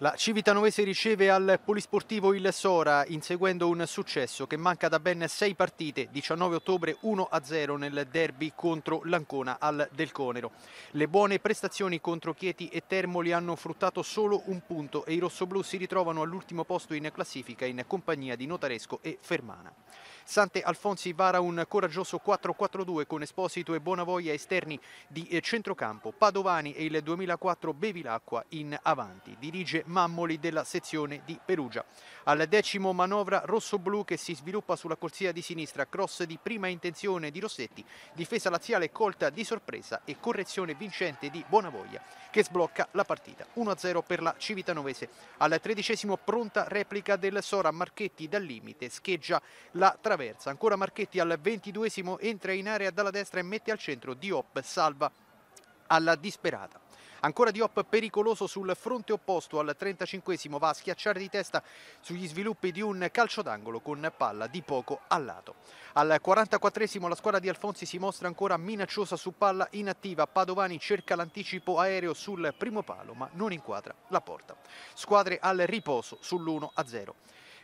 La Civitanovese riceve al Polisportivo il Sora inseguendo un successo che manca da ben sei partite, 19 ottobre 1-0 nel derby contro l'Ancona al Del Conero. Le buone prestazioni contro Chieti e Termoli hanno fruttato solo un punto e i rossoblù si ritrovano all'ultimo posto in classifica in compagnia di Notaresco e Fermana. Sante Alfonsi vara un coraggioso 4-4-2 con Esposito e Bonavoia esterni di centrocampo, Padovani e il 2004 Bevilacqua in avanti. Dirige Mammoli della sezione di Perugia. Al decimo manovra rosso-blu che si sviluppa sulla corsia di sinistra, cross di prima intenzione di Rossetti, difesa laziale colta di sorpresa e correzione vincente di Buonavoglia che sblocca la partita. 1-0 per la Civitanovese. Al tredicesimo pronta replica del Sora Marchetti dal limite, scheggia la traversa. Ancora Marchetti al ventiduesimo entra in area dalla destra e mette al centro Diop, salva alla disperata. Ancora Diop pericoloso sul fronte opposto al 35esimo va a schiacciare di testa sugli sviluppi di un calcio d'angolo con palla di poco a lato. Al 44esimo la squadra di Alfonsi si mostra ancora minacciosa su palla inattiva. Padovani cerca l'anticipo aereo sul primo palo ma non inquadra la porta. Squadre al riposo sull'1-0.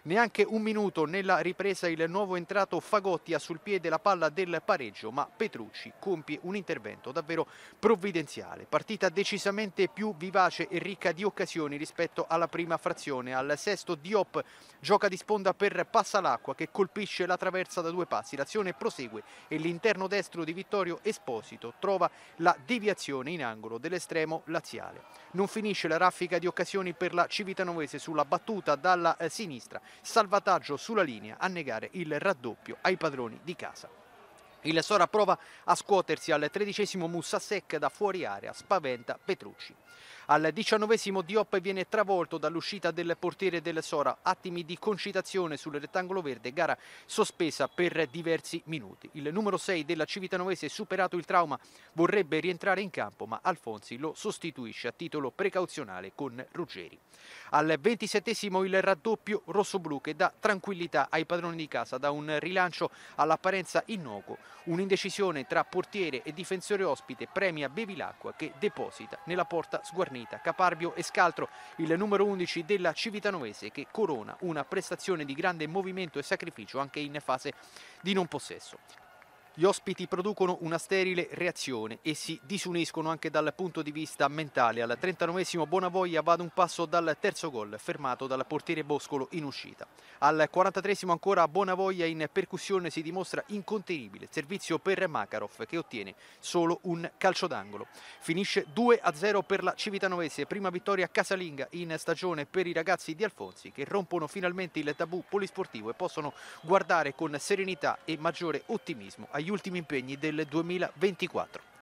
Neanche un minuto nella ripresa il nuovo entrato Fagotti ha sul piede la palla del pareggio, ma Petrucci compie un intervento davvero provvidenziale. Partita decisamente più vivace e ricca di occasioni rispetto alla prima frazione. Al sesto Diop gioca di sponda per Passalacqua che colpisce la traversa da due passi. L'azione prosegue e l'interno destro di Vittorio Esposito trova la deviazione in angolo dell'estremo laziale. Non finisce la raffica di occasioni per la Civitanovese sulla battuta dalla eh, sinistra salvataggio sulla linea a negare il raddoppio ai padroni di casa. Il Sora prova a scuotersi al tredicesimo Mussasek da fuori area, spaventa Petrucci. Al diciannovesimo Diop viene travolto dall'uscita del portiere del Sora, attimi di concitazione sul rettangolo verde, gara sospesa per diversi minuti. Il numero 6 della Civitanovese, superato il trauma, vorrebbe rientrare in campo, ma Alfonsi lo sostituisce a titolo precauzionale con Ruggeri. Al ventisettesimo il raddoppio rossoblu che dà tranquillità ai padroni di casa, da un rilancio all'apparenza innocuo, un'indecisione tra portiere e difensore ospite premia Bevilacqua che deposita nella porta sguardata. Salernita, Caparbio e Scaltro, il numero 11 della Civitanovese che corona una prestazione di grande movimento e sacrificio anche in fase di non possesso. Gli ospiti producono una sterile reazione e si disuniscono anche dal punto di vista mentale. Al 39esimo Bonavoglia va ad un passo dal terzo gol, fermato dal portiere Boscolo in uscita. Al 43esimo ancora Bonavoglia in percussione si dimostra incontenibile. Servizio per Makarov che ottiene solo un calcio d'angolo. Finisce 2-0 per la Civitanovese, prima vittoria casalinga in stagione per i ragazzi di Alfonsi che rompono finalmente il tabù polisportivo e possono guardare con serenità e maggiore ottimismo ai agli ultimi impegni del 2024.